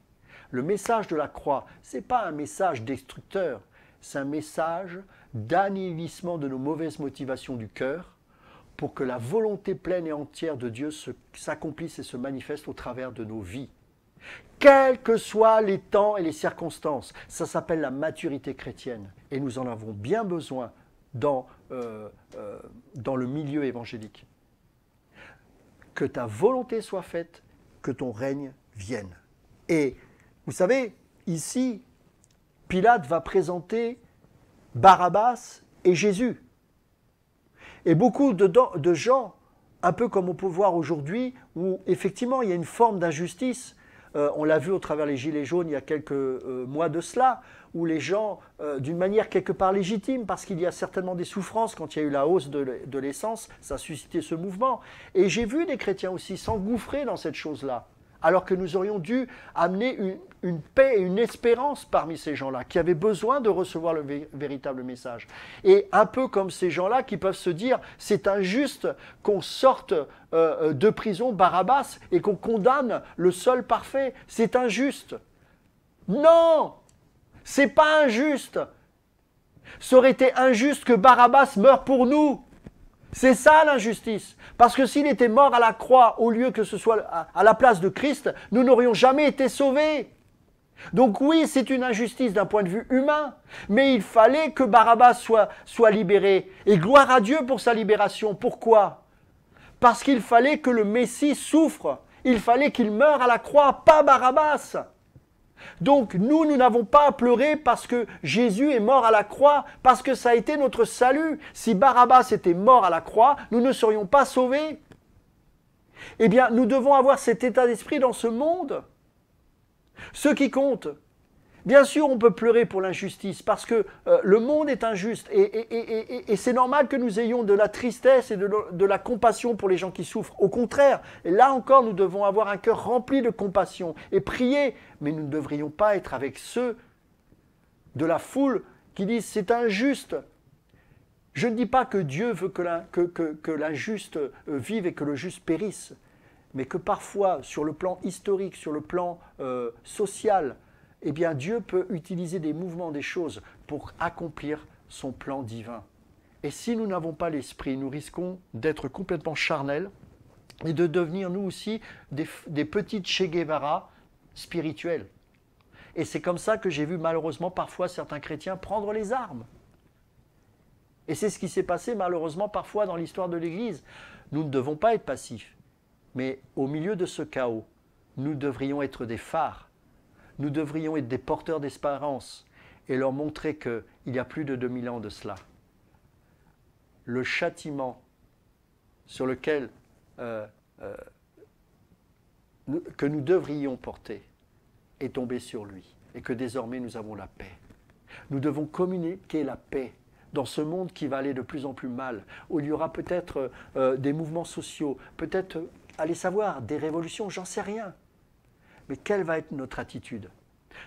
Le message de la croix, ce n'est pas un message destructeur, c'est un message d'annihilissement de nos mauvaises motivations du cœur pour que la volonté pleine et entière de Dieu s'accomplisse et se manifeste au travers de nos vies. Quels que soient les temps et les circonstances, ça s'appelle la maturité chrétienne et nous en avons bien besoin dans, euh, euh, dans le milieu évangélique que ta volonté soit faite, que ton règne vienne. Et vous savez, ici, Pilate va présenter Barabbas et Jésus. Et beaucoup de, gens, un peu comme on peut voir aujourd'hui, où effectivement il y a une forme d'injustice, euh, on l'a vu au travers des Gilets jaunes il y a quelques euh, mois de cela, où les gens, euh, d'une manière quelque part légitime, parce qu'il y a certainement des souffrances quand il y a eu la hausse de l'essence, ça a suscité ce mouvement. Et j'ai vu des chrétiens aussi s'engouffrer dans cette chose-là, alors que nous aurions dû amener une, paix et une espérance parmi ces gens-là, qui avaient besoin de recevoir le véritable message. Et un peu comme ces gens-là qui peuvent se dire, c'est injuste qu'on sorte euh, euh, de prison Barabbas et qu'on condamne le seul parfait, c'est injuste. Non c'est pas injuste. Ça aurait été injuste que Barabbas meure pour nous. C'est ça l'injustice. Parce que s'il était mort à la croix au lieu que ce soit à la place de Christ, nous n'aurions jamais été sauvés. Donc oui, c'est une injustice d'un point de vue humain, mais il fallait que Barabbas soit, soit libéré. Et gloire à Dieu pour sa libération. Pourquoi Parce qu'il fallait que le Messie souffre. Il fallait qu'il meure à la croix, pas Barabbas. Donc nous, nous n'avons pas à pleurer parce que Jésus est mort à la croix, parce que ça a été notre salut. Si Barabbas était mort à la croix, nous ne serions pas sauvés. Eh bien, nous devons avoir cet état d'esprit dans ce monde. Ce qui compte, Bien sûr, on peut pleurer pour l'injustice parce que euh, le monde est injuste et, c'est normal que nous ayons de la tristesse et de, la compassion pour les gens qui souffrent. Au contraire, là encore, nous devons avoir un cœur rempli de compassion et prier, mais nous ne devrions pas être avec ceux de la foule qui disent c'est injuste. Je ne dis pas que Dieu veut que l'injuste euh, vive et que le juste périsse, mais que parfois, sur le plan historique, sur le plan euh, social, eh bien Dieu peut utiliser des mouvements, des choses pour accomplir son plan divin. Et si nous n'avons pas l'esprit, nous risquons d'être complètement charnels et de devenir nous aussi des, petites Che Guevara spirituelles. Et c'est comme ça que j'ai vu malheureusement parfois certains chrétiens prendre les armes. Et c'est ce qui s'est passé malheureusement parfois dans l'histoire de l'Église. Nous ne devons pas être passifs, mais au milieu de ce chaos, nous devrions être des phares nous devrions être des porteurs d'espérance et leur montrer qu'il y a plus de 2000 ans de cela. Le châtiment sur lequel euh, euh, que nous devrions porter est tombé sur lui et que désormais nous avons la paix. Nous devons communiquer la paix dans ce monde qui va aller de plus en plus mal, où il y aura peut-être euh, des mouvements sociaux, peut-être, allez savoir, des révolutions, j'en sais rien. Mais quelle va être notre attitude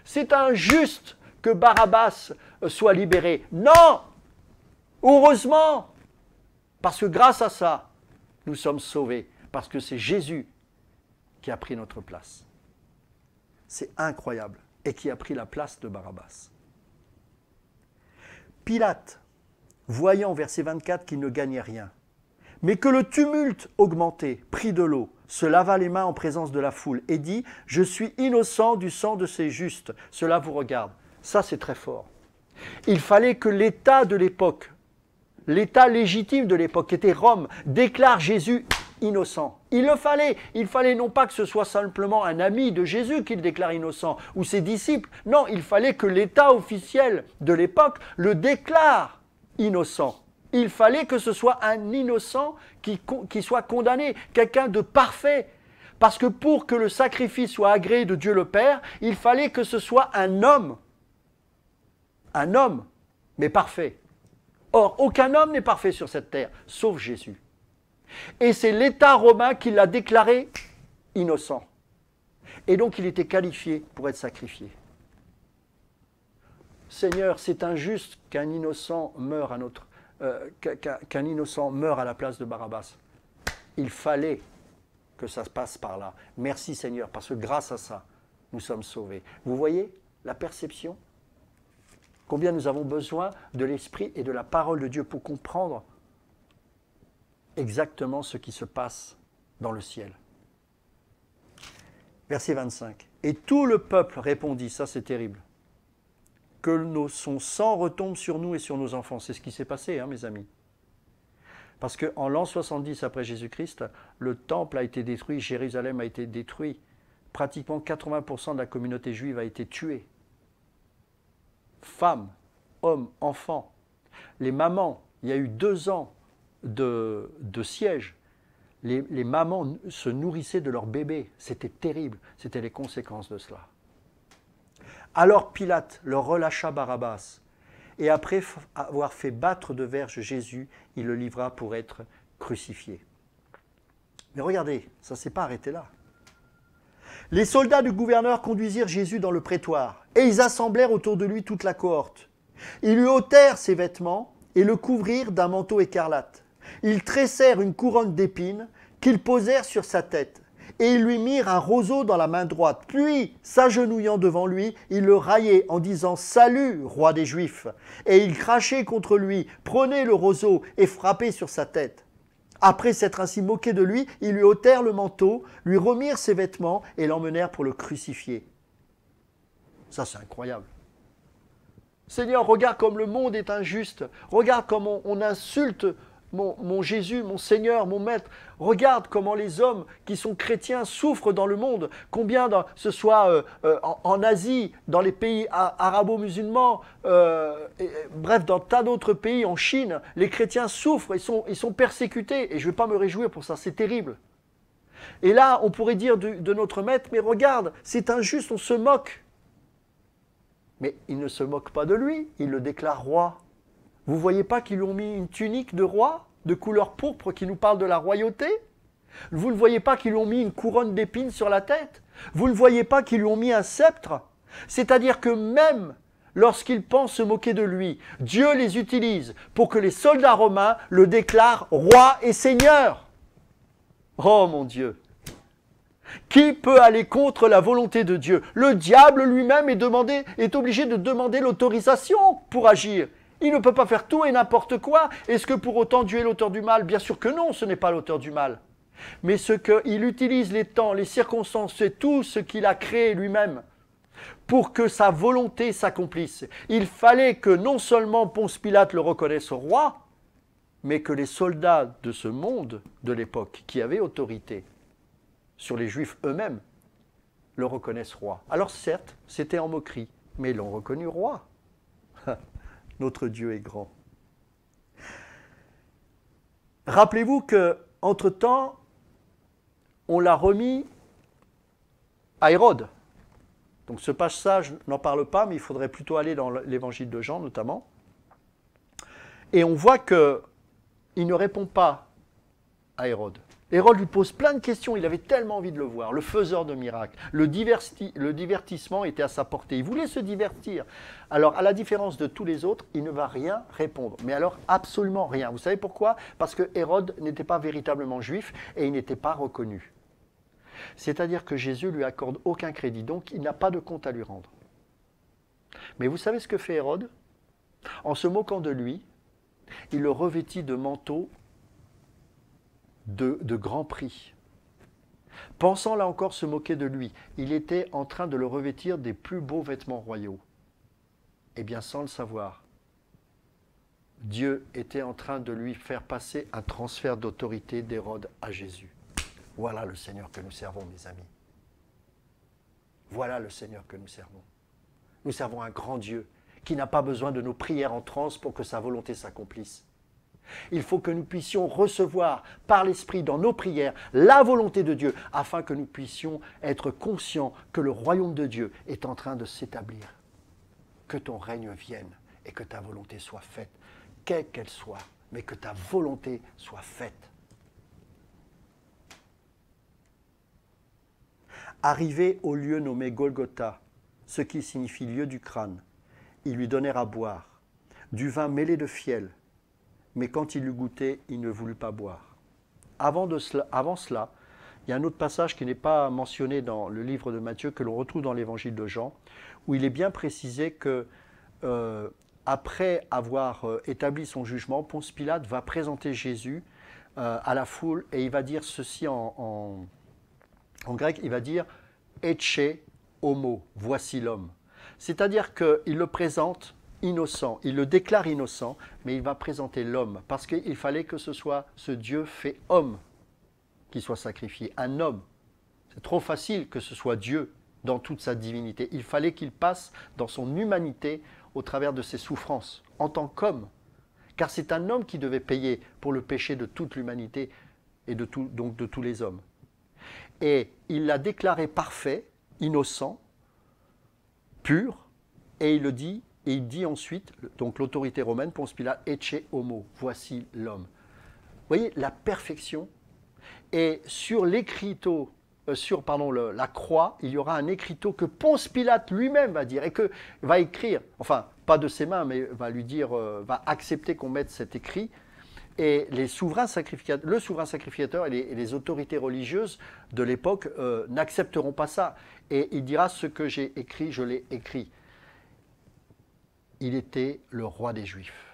C'est injuste que Barabbas euh, soit libéré. Non Heureusement Parce que grâce à ça, nous sommes sauvés. Parce que c'est Jésus qui a pris notre place. C'est incroyable. Et qui a pris la place de Barabbas. Pilate, voyant verset 24 qu'il ne gagnait rien, mais que le tumulte augmenté, pris de l'eau, se lava les mains en présence de la foule et dit Je suis innocent du sang de ces justes, cela vous regarde. Ça, c'est très fort. Il fallait que l'État de l'époque, l'État légitime de l'époque, qui était Rome, déclare Jésus innocent. Il le fallait. Il fallait non pas que ce soit simplement un ami de Jésus qu'il déclare innocent ou ses disciples. Non, il fallait que l'État officiel de l'époque le déclare innocent. Il fallait que ce soit un innocent qui, soit condamné, quelqu'un de parfait. Parce que pour que le sacrifice soit agréé de Dieu le Père, il fallait que ce soit un homme. Un homme, mais parfait. Or, aucun homme n'est parfait sur cette terre, sauf Jésus. Et c'est l'État romain qui l'a déclaré innocent. Et donc il était qualifié pour être sacrifié. Seigneur, c'est injuste qu'un innocent meure à notre euh, qu'un innocent meure à la place de Barabbas. Il fallait que ça se passe par là. Merci Seigneur, parce que grâce à ça, nous sommes sauvés. Vous voyez la perception Combien nous avons besoin de l'Esprit et de la parole de Dieu pour comprendre exactement ce qui se passe dans le ciel. Verset 25. Et tout le peuple répondit, ça c'est terrible que nos, son sang retombe sur nous et sur nos enfants. C'est ce qui s'est passé, hein, mes amis. Parce qu'en l'an 70 après Jésus-Christ, le temple a été détruit, Jérusalem a été détruit. Pratiquement 80% de la communauté juive a été tuée. Femmes, hommes, enfants. Les mamans, il y a eu deux ans de, siège. Les, les mamans se nourrissaient de leurs bébés. C'était terrible. C'était les conséquences de cela. Alors Pilate leur relâcha Barabbas, et après avoir fait battre de verge Jésus, il le livra pour être crucifié. Mais regardez, ça ne s'est pas arrêté là. Les soldats du gouverneur conduisirent Jésus dans le prétoire, et ils assemblèrent autour de lui toute la cohorte. Ils lui ôtèrent ses vêtements et le couvrirent d'un manteau écarlate. Ils tressèrent une couronne d'épines qu'ils posèrent sur sa tête et ils lui mirent un roseau dans la main droite. Puis, s'agenouillant devant lui, ils le raillaient en disant Salut, roi des Juifs Et ils crachaient contre lui, prenaient le roseau et frappaient sur sa tête. Après s'être ainsi moqué de lui, ils lui ôtèrent le manteau, lui remirent ses vêtements et l'emmenèrent pour le crucifier. Ça, c'est incroyable. Seigneur, regarde comme le monde est injuste, regarde comme on insulte mon, Jésus, mon Seigneur, mon Maître. Regarde comment les hommes qui sont chrétiens souffrent dans le monde, combien ce soit euh, euh, en, Asie, dans les pays arabo-musulmans, euh, bref, dans tas d'autres pays, en Chine, les chrétiens souffrent, ils sont, ils sont persécutés, et je ne vais pas me réjouir pour ça, c'est terrible. Et là, on pourrait dire de notre Maître, mais regarde, c'est injuste, on se moque. Mais il ne se moque pas de lui, il le déclare roi. Vous voyez pas qu'ils lui ont mis une tunique de roi de couleur pourpre qui nous parle de la royauté Vous ne voyez pas qu'ils lui ont mis une couronne d'épines sur la tête Vous ne voyez pas qu'ils lui ont mis un sceptre C'est-à-dire que même lorsqu'ils pensent se moquer de lui, Dieu les utilise pour que les soldats romains le déclarent roi et seigneur. Oh mon Dieu qui peut aller contre la volonté de Dieu Le diable lui-même est, est obligé de demander l'autorisation pour agir. Il ne peut pas faire tout et n'importe quoi. Est-ce que pour autant Dieu est l'auteur du mal Bien sûr que non, ce n'est pas l'auteur du mal. Mais ce qu'il utilise les temps, les circonstances, c'est tout ce qu'il a créé lui-même pour que sa volonté s'accomplisse. Il fallait que non seulement Ponce Pilate le reconnaisse roi, mais que les soldats de ce monde de l'époque, qui avaient autorité sur les Juifs eux-mêmes, le reconnaissent roi. Alors certes, c'était en moquerie, mais ils l'ont reconnu roi. Notre Dieu est grand. Rappelez-vous que entre-temps, on l'a remis à Hérode. Donc ce passage n'en parle pas, mais il faudrait plutôt aller dans l'évangile de Jean notamment. Et on voit que il ne répond pas à Hérode. Hérode lui pose plein de questions, il avait tellement envie de le voir, le faiseur de miracles. Le, divertissement était à sa portée, il voulait se divertir. Alors, à la différence de tous les autres, il ne va rien répondre, mais alors absolument rien. Vous savez pourquoi Parce que Hérode n'était pas véritablement juif et il n'était pas reconnu. C'est-à-dire que Jésus lui accorde aucun crédit, donc il n'a pas de compte à lui rendre. Mais vous savez ce que fait Hérode En se moquant de lui, il le revêtit de manteaux de, grands Prix. Pensant là encore se moquer de lui, il était en train de le revêtir des plus beaux vêtements royaux. Eh bien, sans le savoir, Dieu était en train de lui faire passer un transfert d'autorité d'Hérode à Jésus. Voilà le Seigneur que nous servons, mes amis. Voilà le Seigneur que nous servons. Nous servons un grand Dieu qui n'a pas besoin de nos prières en transe pour que sa volonté s'accomplisse. Il faut que nous puissions recevoir par l'Esprit dans nos prières la volonté de Dieu afin que nous puissions être conscients que le royaume de Dieu est en train de s'établir. Que ton règne vienne et que ta volonté soit faite, quelle qu'elle soit, mais que ta volonté soit faite. Arrivé au lieu nommé Golgotha, ce qui signifie lieu du crâne, ils lui donnèrent à boire, du vin mêlé de fiel mais quand il eut goûté, il ne voulut pas boire. Avant, de cela, il y a un autre passage qui n'est pas mentionné dans le livre de Matthieu, que l'on retrouve dans l'évangile de Jean, où il est bien précisé que, euh, après avoir euh, établi son jugement, Ponce Pilate va présenter Jésus euh, à la foule et il va dire ceci en, grec il va dire Etche homo, voici l'homme. C'est-à-dire qu'il le présente innocent, il le déclare innocent, mais il va présenter l'homme, parce qu'il fallait que ce soit ce Dieu fait homme qui soit sacrifié, un homme. C'est trop facile que ce soit Dieu dans toute sa divinité. Il fallait qu'il passe dans son humanité au travers de ses souffrances, en tant qu'homme. Car c'est un homme qui devait payer pour le péché de toute l'humanité et de donc de tous les hommes. Et il l'a déclaré parfait, innocent, pur, et il le dit et il dit ensuite, donc l'autorité romaine, Ponce Pilate, Ecce homo, voici l'homme. Vous voyez, la perfection. Et sur l'écriteau, euh, sur pardon, la croix, il y aura un écriteau que Ponce Pilate lui-même va dire et que va écrire, enfin, pas de ses mains, mais va lui dire, euh, va accepter qu'on mette cet écrit. Et les souverains sacrificateurs, le souverain sacrificateur et les, autorités religieuses de l'époque euh, n'accepteront pas ça. Et il dira ce que j'ai écrit, je l'ai écrit il était le roi des Juifs.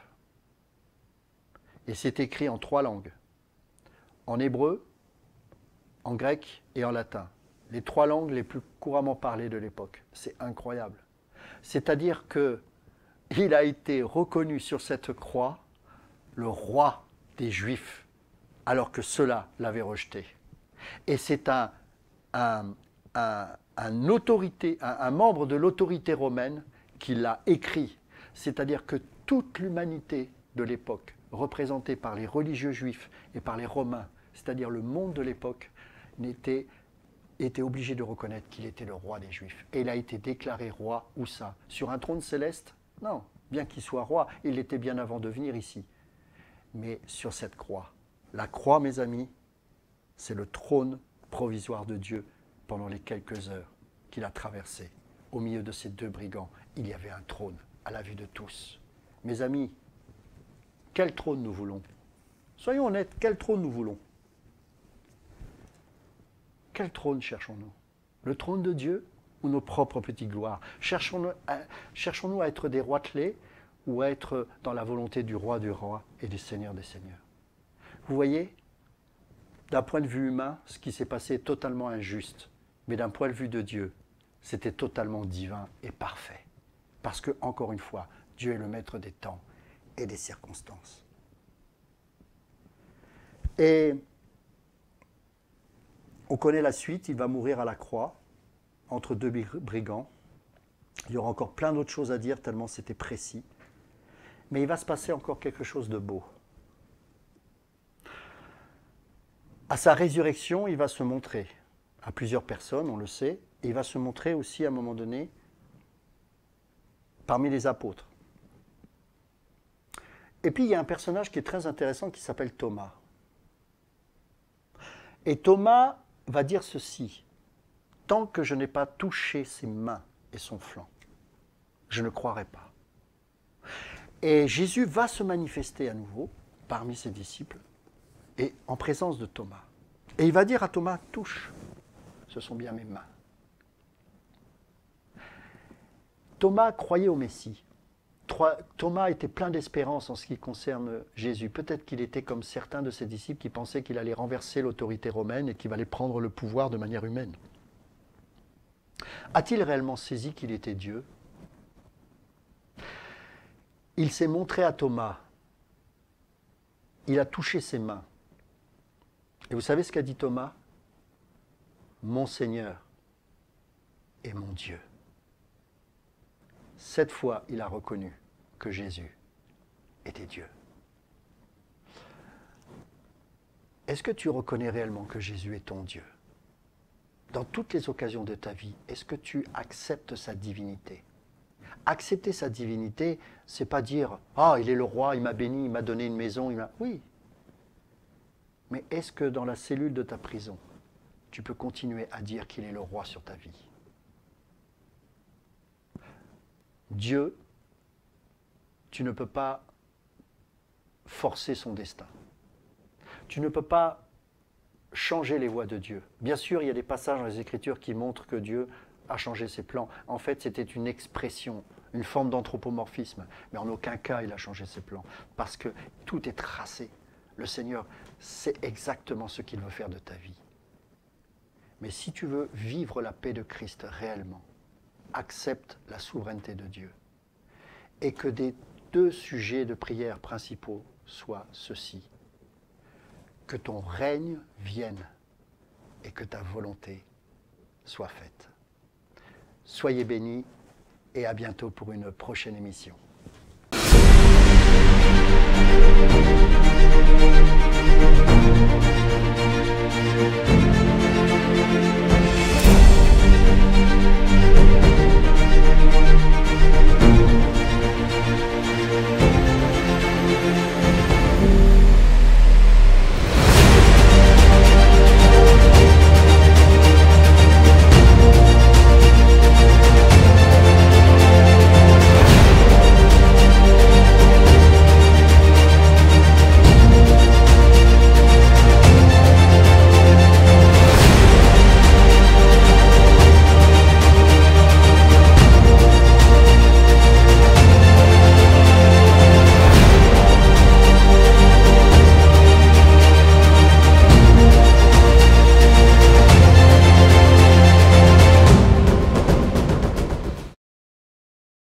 Et c'est écrit en trois langues, en hébreu, en grec et en latin, les trois langues les plus couramment parlées de l'époque. C'est incroyable. C'est-à-dire que il a été reconnu sur cette croix le roi des Juifs, alors que ceux-là l'avaient rejeté. Et c'est un, un membre de l'autorité romaine qui l'a écrit c'est-à-dire que toute l'humanité de l'époque, représentée par les religieux juifs et par les romains, c'est-à-dire le monde de l'époque, n'était était obligé de reconnaître qu'il était le roi des Juifs. Et il a été déclaré roi, ou ça Sur un trône céleste Non, bien qu'il soit roi, il l'était bien avant de venir ici. Mais sur cette croix. La croix, mes amis, c'est le trône provisoire de Dieu pendant les quelques heures qu'il a traversé. Au milieu de ces deux brigands, il y avait un trône à la vue de tous. Mes amis, quel trône nous voulons Soyons honnêtes, quel trône nous voulons Quel trône cherchons-nous Le trône de Dieu ou nos propres petites gloires euh, Cherchons-nous à, être des rois clés ou à être dans la volonté du roi du roi et du seigneur des seigneurs Vous voyez, d'un point de vue humain, ce qui s'est passé est totalement injuste, mais d'un point de vue de Dieu, c'était totalement divin et parfait. Parce que, encore une fois, Dieu est le maître des temps et des circonstances. Et on connaît la suite, il va mourir à la croix, entre deux brigands. Il y aura encore plein d'autres choses à dire, tellement c'était précis. Mais il va se passer encore quelque chose de beau. À sa résurrection, il va se montrer à plusieurs personnes, on le sait, il va se montrer aussi à un moment donné parmi les apôtres. Et puis il y a un personnage qui est très intéressant qui s'appelle Thomas. Et Thomas va dire ceci, tant que je n'ai pas touché ses mains et son flanc, je ne croirai pas. Et Jésus va se manifester à nouveau parmi ses disciples et en présence de Thomas. Et il va dire à Thomas, touche, ce sont bien mes mains. Thomas croyait au Messie. Thomas était plein d'espérance en ce qui concerne Jésus. Peut-être qu'il était comme certains de ses disciples qui pensaient qu'il allait renverser l'autorité romaine et qu'il allait prendre le pouvoir de manière humaine. A-t-il réellement saisi qu'il était Dieu Il s'est montré à Thomas. Il a touché ses mains. Et vous savez ce qu'a dit Thomas Mon Seigneur et mon Dieu. Cette fois, il a reconnu que Jésus était Dieu. Est-ce que tu reconnais réellement que Jésus est ton Dieu Dans toutes les occasions de ta vie, est-ce que tu acceptes sa divinité Accepter sa divinité, c'est pas dire "Ah, il est le roi, il m'a béni, il m'a donné une maison, il m'a Oui. Mais est-ce que dans la cellule de ta prison, tu peux continuer à dire qu'il est le roi sur ta vie Dieu, tu ne peux pas forcer son destin. Tu ne peux pas changer les voies de Dieu. Bien sûr, il y a des passages dans les Écritures qui montrent que Dieu a changé ses plans. En fait, c'était une expression, une forme d'anthropomorphisme. Mais en aucun cas, il a changé ses plans. Parce que tout est tracé. Le Seigneur sait exactement ce qu'il veut faire de ta vie. Mais si tu veux vivre la paix de Christ réellement, accepte la souveraineté de Dieu. Et que des deux sujets de prière principaux soient ceux-ci. Que ton règne vienne et que ta volonté soit faite. Soyez bénis et à bientôt pour une prochaine émission. Thank you.